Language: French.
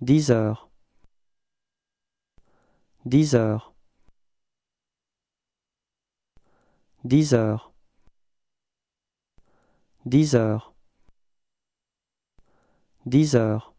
Dix heures. Dix heures. Dix heures. Dix heures. Dix heures.